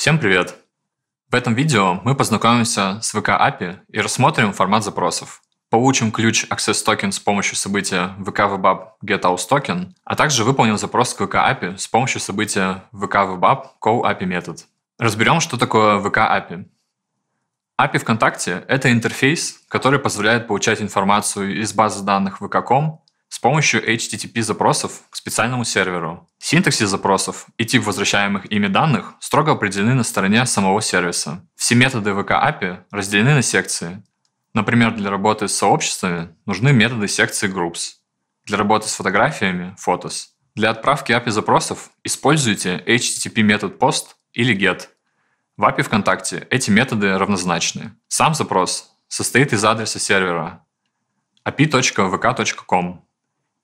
Всем привет! В этом видео мы познакомимся с VK API и рассмотрим формат запросов. Получим ключ Access Token с помощью события VK VBAP GetAusToken, а также выполним запрос к VK API с помощью события VK VBAP CallAPI метод. Разберем, что такое VK API. API ВКонтакте – это интерфейс, который позволяет получать информацию из базы данных VK.com с помощью HTTP запросов к специальному серверу. Синтаксис запросов и тип возвращаемых ими данных строго определены на стороне самого сервиса. Все методы ВК API разделены на секции. Например, для работы с сообществами нужны методы секции Groups. Для работы с фотографиями – Photos. Для отправки API запросов используйте HTTP метод POST или GET. В API ВКонтакте эти методы равнозначны. Сам запрос состоит из адреса сервера api.vk.com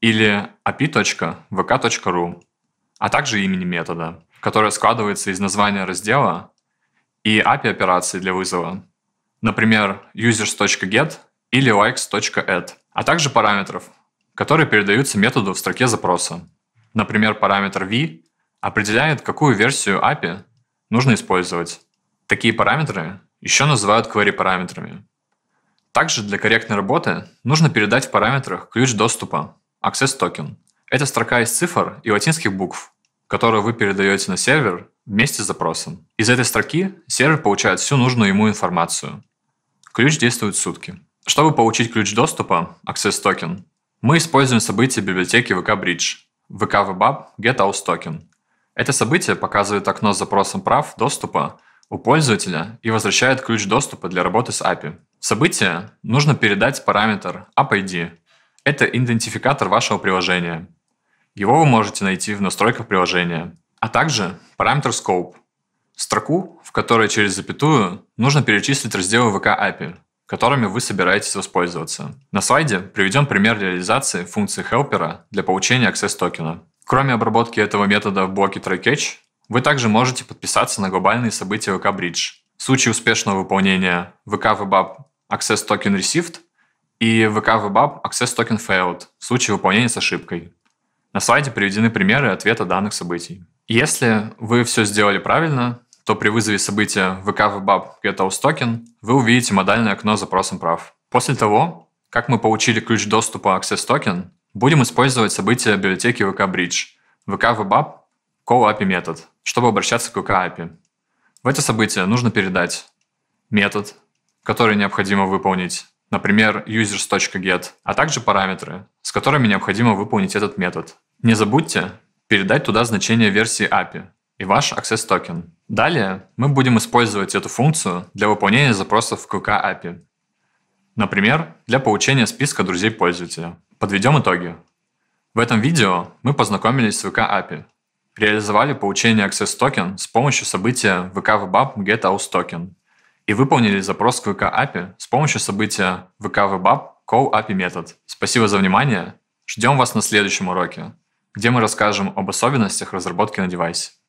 или api.vk.ru, а также имени метода, которое складывается из названия раздела и API-операции для вызова, например, users.get или likes.add, а также параметров, которые передаются методу в строке запроса. Например, параметр v определяет, какую версию API нужно использовать. Такие параметры еще называют query параметрами. Также для корректной работы нужно передать в параметрах ключ доступа Access Token – это строка из цифр и латинских букв, которую вы передаете на сервер вместе с запросом. Из этой строки сервер получает всю нужную ему информацию. Ключ действует сутки. Чтобы получить ключ доступа, Access Token, мы используем события библиотеки VK Bridge, VK VBAP Get House Token. Это событие показывает окно с запросом прав доступа у пользователя и возвращает ключ доступа для работы с API. В событие нужно передать параметр app это идентификатор вашего приложения. Его вы можете найти в настройках приложения. А также параметр scope – строку, в которой через запятую нужно перечислить разделы VK API, которыми вы собираетесь воспользоваться. На слайде приведем пример реализации функции хелпера для получения Access токена. Кроме обработки этого метода в блоке TryCatch, вы также можете подписаться на глобальные события VK Bridge. В случае успешного выполнения VK WebApp Access Token Received и VK VBAP Access Token Failed в случае выполнения с ошибкой. На слайде приведены примеры ответа данных событий. Если вы все сделали правильно, то при вызове события VK VBAP GetHouse Token вы увидите модальное окно с запросом прав. После того, как мы получили ключ доступа Access Token, будем использовать события библиотеки VK Bridge, VK VBAP Call API метод, чтобы обращаться к VK API. В это событие нужно передать метод, который необходимо выполнить, например, users.get, а также параметры, с которыми необходимо выполнить этот метод. Не забудьте передать туда значение версии API и ваш Access токен. Далее мы будем использовать эту функцию для выполнения запросов к QK API. Например, для получения списка друзей пользователя. Подведем итоги. В этом видео мы познакомились с VK API, реализовали получение Access Token с помощью события VK VBAP GetAuth Token и выполнили запрос к VK API с помощью события VK WebApp Call API метод. Спасибо за внимание. Ждем вас на следующем уроке, где мы расскажем об особенностях разработки на девайсе.